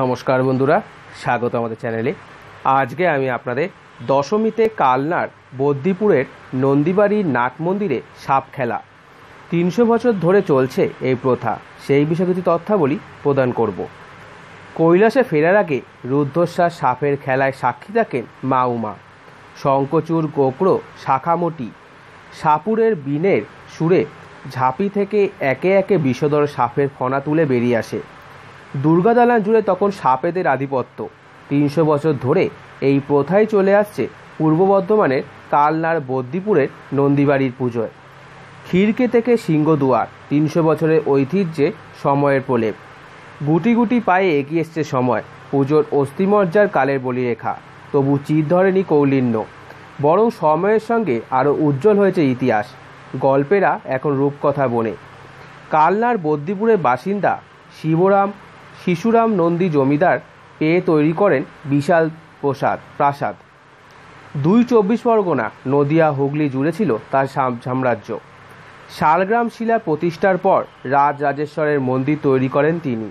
নমস্কার বন্ধুরা স্বাগত আমাদের চ্যানেলে আজকে আমি আপনাদের দশমীতে কালনার বদ্দিপুরের নন্দীবাড়ি নাট মন্দিরে সাপ খেলা তিনশো বছর ধরে চলছে এই প্রথা সেই বিষয়ে কিছু তথ্যাবলী প্রদান করব কৈলাসে ফেরার আগে রুদ্ধশ্বাস সাপের খেলায় সাক্ষী থাকেন মা উমা শঙ্কচুর গোকড়ো শাখামটি সাপুরের বিনের সুরে ঝাঁপি থেকে একে একে বিষধর সাপের ফনা তুলে বেরিয়ে আসে দুর্গা দালান জুড়ে তখন সাপেদের আধিপত্য তিনশো বছর ধরে এই প্রথাই চলে আসছে পূর্ব বর্ধমানের কালনার বদ্দিপুরের নন্দীবাড়ির পুজোয় খিরকে থেকে সিংহদুয়ার তিনশো বছরের ঐতিহ্যে সময়ের প্রলেপ গুটি গুটি পায়ে এগিয়ে এসছে সময় পুজোর অস্থিমজ্জার কালের বলিরেখা তবু চির ধরেনি কৌলিন্য বরং সময়ের সঙ্গে আরও উজ্জ্বল হয়েছে ইতিহাস গল্পেরা এখন রূপকথা বনে কালনার বদ্দিপুরের বাসিন্দা শিবরাম শিশুরাম নন্দী জমিদার পেয়ে তৈরি করেন বিশাল প্রসাদ প্রাসাদ দুই চব্বিশ পরগনা নদিয়া হুগলি জুড়ে ছিল তার সাম্রাজ্য শালগ্রাম শিলা প্রতিষ্ঠার পর রাজ রাজেশ্বরের মন্দির তৈরি করেন তিনি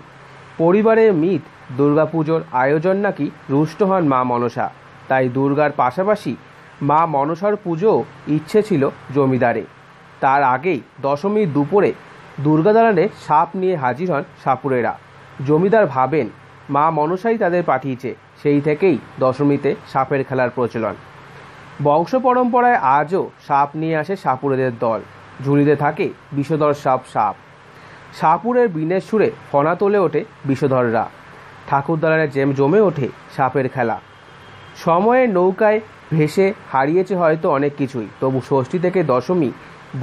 পরিবারের মিত দুর্গাপুজোর আয়োজন নাকি রুষ্ট হন মা মনসা তাই দুর্গার পাশাপাশি মা মনসার পুজো ইচ্ছে ছিল জমিদারে তার আগেই দশমীর দুপুরে দুর্গাদালানে সাপ নিয়ে হাজির হন সাপুরেরা জমিদার ভাবেন মা মনসাই তাদের পাঠিয়েছে সেই থেকেই দশমীতে সাপের খেলার প্রচলন বংশ পরম্পরায় আজও সাপ নিয়ে আসে সাপুরেদের দল ঝুলিতে থাকে বিষধর সাপ সাপ সাপুরের বিনের সুরে ফনা তোলে ওঠে বিষধররা ঠাকুর দালানে জেম জমে ওঠে সাপের খেলা সময়ে নৌকায় ভেসে হারিয়েছে হয়তো অনেক কিছুই তবু ষষ্ঠী থেকে দশমী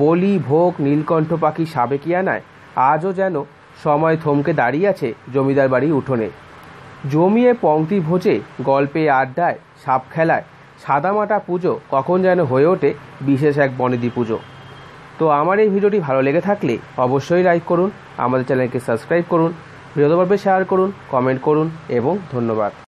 বলি ভোগ নীলকণ্ঠ পাখি সাবেকিয়ানায় আজও যেন সময় থমকে দাঁড়িয়ে আছে জমিদার বাড়ির উঠোনে জমিয়ে পংক্তি ভোজে গল্পে আড্ডায় সাপ খেলায় সাদামাটা পুজো কখন যেন হয়ে ওঠে বিশেষ এক বনেদি পুজো তো আমার এই ভিডিওটি ভালো লেগে থাকলে অবশ্যই লাইক করুন আমাদের চ্যানেলকে সাবস্ক্রাইব করুন বৃহস্পর্বে শেয়ার করুন কমেন্ট করুন এবং ধন্যবাদ